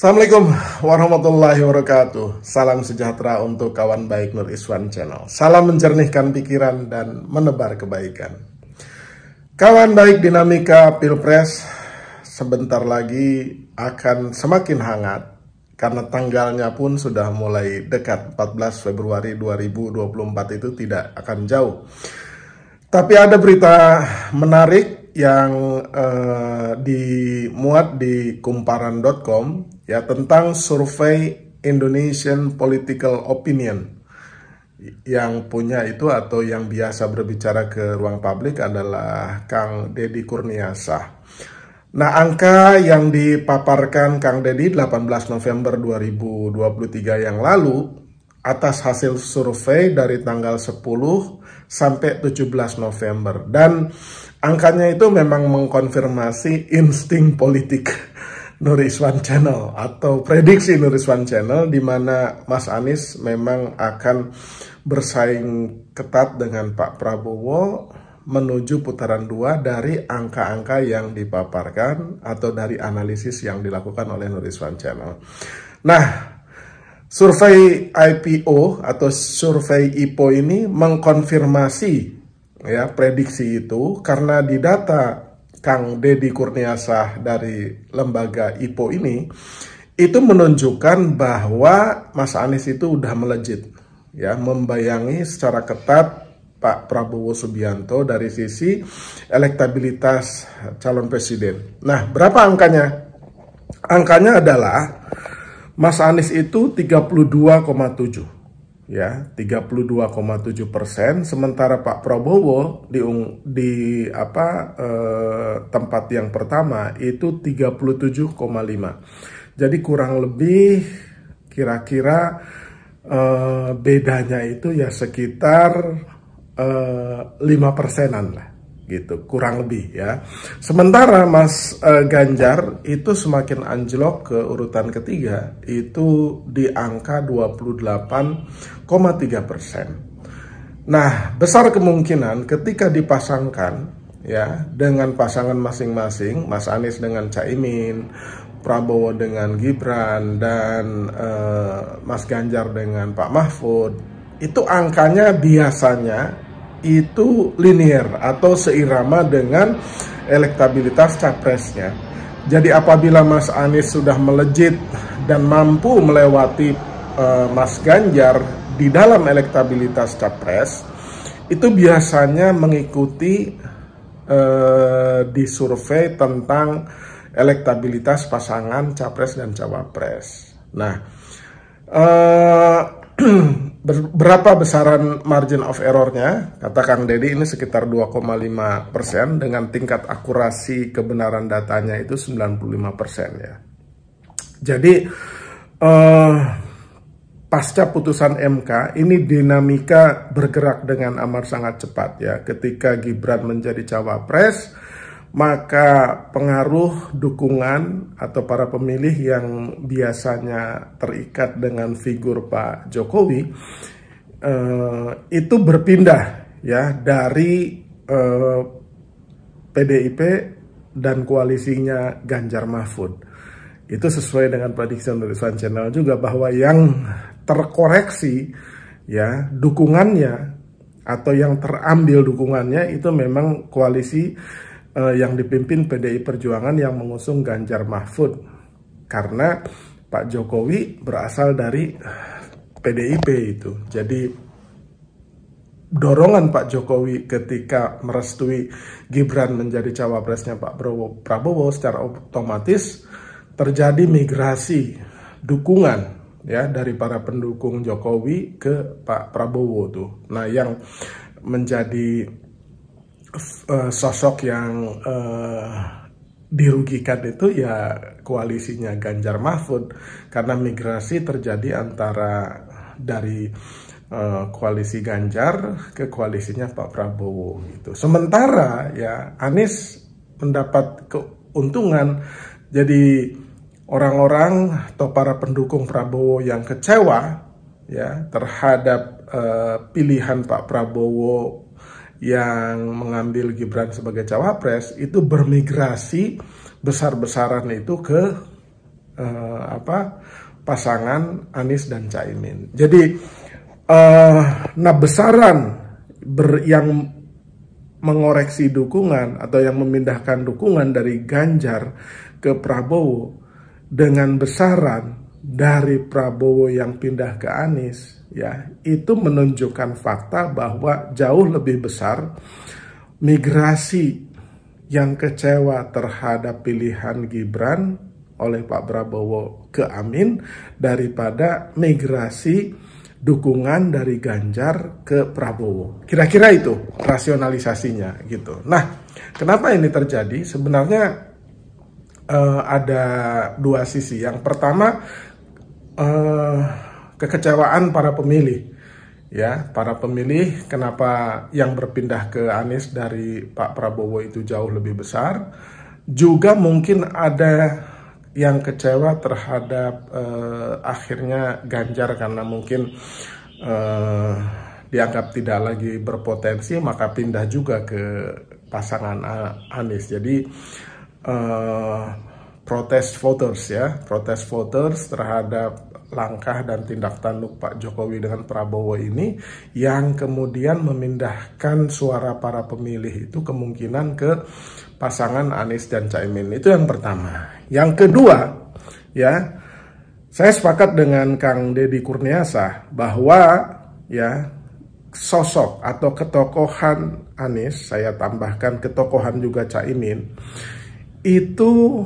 Assalamualaikum warahmatullahi wabarakatuh. Salam sejahtera untuk kawan baik Nur Iswan Channel. Salam menjernihkan pikiran dan menebar kebaikan. Kawan baik dinamika Pilpres sebentar lagi akan semakin hangat karena tanggalnya pun sudah mulai dekat 14 Februari 2024 itu tidak akan jauh. Tapi ada berita menarik yang uh, dimuat di kumparan.com ya tentang survei Indonesian Political Opinion yang punya itu atau yang biasa berbicara ke ruang publik adalah Kang Dedi Kurniasa. Nah, angka yang dipaparkan Kang Dedi 18 November 2023 yang lalu atas hasil survei dari tanggal 10 sampai 17 November. Dan Angkanya itu memang mengkonfirmasi insting politik Nuriswan Channel atau prediksi Nuriswan Channel di mana Mas Anies memang akan bersaing ketat dengan Pak Prabowo menuju putaran dua dari angka-angka yang dipaparkan atau dari analisis yang dilakukan oleh Nuriswan Channel. Nah, survei IPO atau survei IPO ini mengkonfirmasi ya prediksi itu karena di data Kang Deddy Kurniasah dari lembaga IPO ini itu menunjukkan bahwa Mas Anies itu udah melejit ya membayangi secara ketat Pak Prabowo Subianto dari sisi elektabilitas calon presiden. Nah, berapa angkanya? Angkanya adalah Mas Anies itu 32,7 ya 32,7 persen sementara Pak Prabowo di, di apa eh, tempat yang pertama itu 37,5 jadi kurang lebih kira-kira eh, bedanya itu ya sekitar eh, lima eh, persenan lah gitu kurang lebih ya sementara Mas uh, Ganjar itu semakin anjlok ke urutan ketiga itu di angka 28,3 persen nah besar kemungkinan ketika dipasangkan ya dengan pasangan masing-masing Mas Anies dengan Caimin Prabowo dengan Gibran dan uh, Mas Ganjar dengan Pak Mahfud itu angkanya biasanya itu linier atau seirama dengan elektabilitas capresnya. Jadi apabila Mas Anies sudah melejit dan mampu melewati uh, Mas Ganjar di dalam elektabilitas capres, itu biasanya mengikuti uh, eh, di survei tentang elektabilitas pasangan capres dan cawapres. Nah, uh, berapa besaran margin of errornya? Kata Kang Deddy ini sekitar 2,5 persen dengan tingkat akurasi kebenaran datanya itu 95 persen ya. Jadi uh, pasca putusan MK ini dinamika bergerak dengan amar sangat cepat ya. Ketika Gibran menjadi cawapres, maka pengaruh dukungan atau para pemilih yang biasanya terikat dengan figur Pak Jokowi eh, itu berpindah ya dari PDIP eh, dan koalisinya Ganjar Mahfud. Itu sesuai dengan prediksi dari Sun Channel juga bahwa yang terkoreksi ya dukungannya atau yang terambil dukungannya itu memang koalisi uh, yang dipimpin PDI Perjuangan yang mengusung Ganjar Mahfud karena Pak Jokowi berasal dari PDIP itu. Jadi dorongan Pak Jokowi ketika merestui Gibran menjadi cawapresnya Pak Prabowo secara otomatis terjadi migrasi dukungan ya dari para pendukung Jokowi ke Pak Prabowo tuh. Nah, yang menjadi uh, sosok yang uh, dirugikan itu ya koalisinya Ganjar Mahfud karena migrasi terjadi antara dari eh, koalisi Ganjar ke koalisinya Pak Prabowo gitu. Sementara ya Anies mendapat keuntungan jadi orang-orang atau para pendukung Prabowo yang kecewa ya terhadap uh, pilihan Pak Prabowo yang mengambil Gibran sebagai cawapres itu bermigrasi besar-besaran itu ke uh, apa pasangan Anies dan Caimin. Jadi uh, nah besaran ber, yang mengoreksi dukungan atau yang memindahkan dukungan dari Ganjar ke Prabowo dengan besaran dari Prabowo yang pindah ke Anies ya itu menunjukkan fakta bahwa jauh lebih besar migrasi yang kecewa terhadap pilihan Gibran oleh Pak Prabowo ke Amin daripada migrasi dukungan dari Ganjar ke Prabowo. Kira-kira itu rasionalisasinya gitu. Nah, kenapa ini terjadi? Sebenarnya uh, ada dua sisi. Yang pertama, Eh, kekecewaan para pemilih ya para pemilih kenapa yang berpindah ke Anies dari Pak Prabowo itu jauh lebih besar juga mungkin ada yang kecewa terhadap eh, akhirnya Ganjar karena mungkin eh, dianggap tidak lagi berpotensi maka pindah juga ke pasangan Anies jadi eh, protes voters ya protes voters terhadap langkah dan tindak tanduk Pak Jokowi dengan Prabowo ini yang kemudian memindahkan suara para pemilih itu kemungkinan ke pasangan Anies dan Caimin. Itu yang pertama. Yang kedua, ya saya sepakat dengan Kang Deddy Kurniasa bahwa ya sosok atau ketokohan Anies, saya tambahkan ketokohan juga Caimin, itu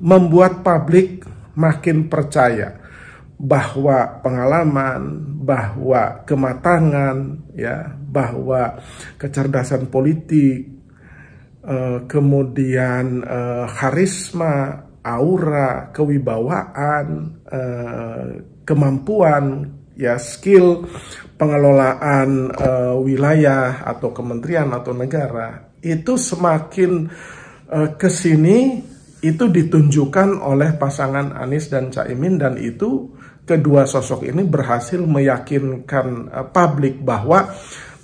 membuat publik makin percaya bahwa pengalaman, bahwa kematangan, ya, bahwa kecerdasan politik, eh, kemudian eh, karisma, aura, kewibawaan, eh, kemampuan, ya, skill pengelolaan eh, wilayah atau kementerian atau negara itu semakin eh, kesini itu ditunjukkan oleh pasangan Anies dan Caimin dan itu kedua sosok ini berhasil meyakinkan eh, publik bahwa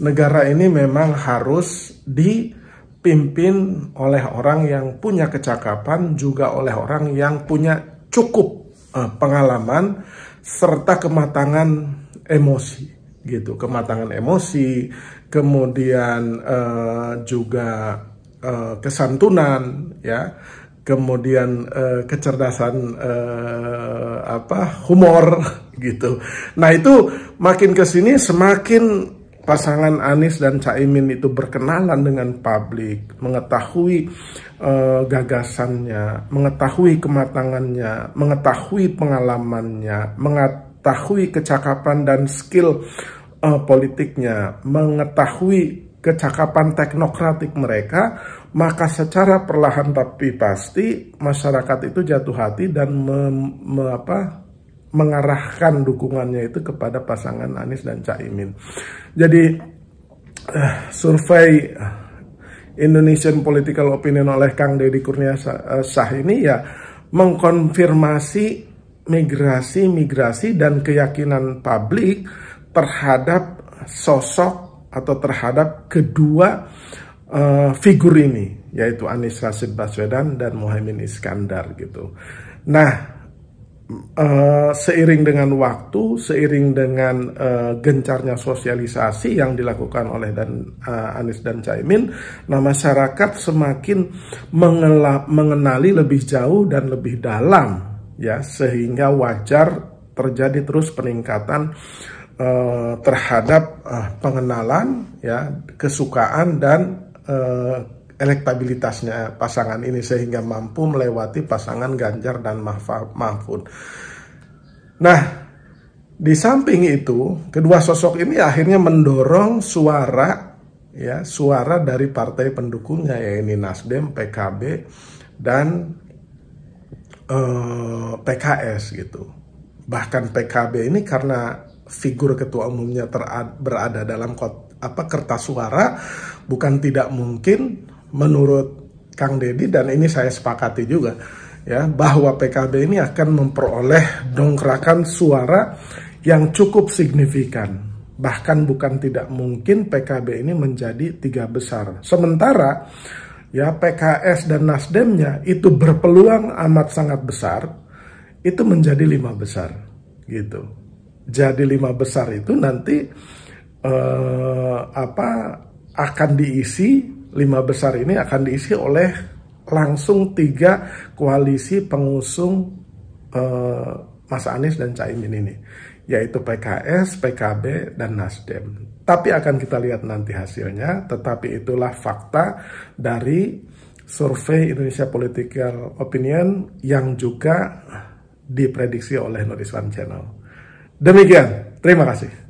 negara ini memang harus dipimpin oleh orang yang punya kecakapan juga oleh orang yang punya cukup eh, pengalaman serta kematangan emosi gitu kematangan emosi kemudian uh, juga uh, kesantunan ya kemudian uh, kecerdasan uh, apa humor gitu. Nah itu makin kesini semakin pasangan Anies dan Caimin itu berkenalan dengan publik, mengetahui uh, gagasannya, mengetahui kematangannya, mengetahui pengalamannya, mengetahui kecakapan dan skill uh, politiknya, mengetahui kecakapan teknokratik mereka, maka secara perlahan tapi pasti masyarakat itu jatuh hati dan me, me, apa, mengarahkan dukungannya itu kepada pasangan Anies dan Caimin. Jadi uh, survei eh, Indonesian Political Opinion oleh Kang Deddy Kurnia Sah eh, ini ya mengkonfirmasi migrasi-migrasi dan keyakinan publik terhadap sosok atau terhadap kedua uh, figur ini yaitu Anies Rashid Baswedan dan Mohaimin Iskandar gitu. Nah, uh, seiring dengan waktu, seiring dengan uh, gencarnya sosialisasi yang dilakukan oleh dan uh, Anies dan Caimin, nah masyarakat semakin mengela, mengenali lebih jauh dan lebih dalam ya sehingga wajar terjadi terus peningkatan Eh, terhadap eh, pengenalan ya kesukaan dan eh, elektabilitasnya pasangan ini sehingga mampu melewati pasangan Ganjar dan Mahfud. Nah, di samping itu, kedua sosok ini akhirnya mendorong suara ya, suara dari partai pendukungnya yaitu Nasdem, PKB dan eh, PKS gitu. Bahkan PKB ini karena figur ketua umumnya berada dalam kot, apa kertas suara bukan tidak mungkin menurut Kang Deddy dan ini saya sepakati juga ya bahwa PKB ini akan memperoleh dongkrakan suara yang cukup signifikan bahkan bukan tidak mungkin PKB ini menjadi tiga besar sementara ya PKS dan Nasdemnya itu berpeluang amat sangat besar itu menjadi lima besar gitu jadi lima besar itu nanti eh, apa akan diisi lima besar ini akan diisi oleh langsung tiga koalisi pengusung eh, Mas Anies dan Caimin ini yaitu PKS, PKB, dan Nasdem. Tapi akan kita lihat nanti hasilnya, tetapi itulah fakta dari survei Indonesia Political Opinion yang juga diprediksi oleh Nur Channel. Demikian, terima kasih.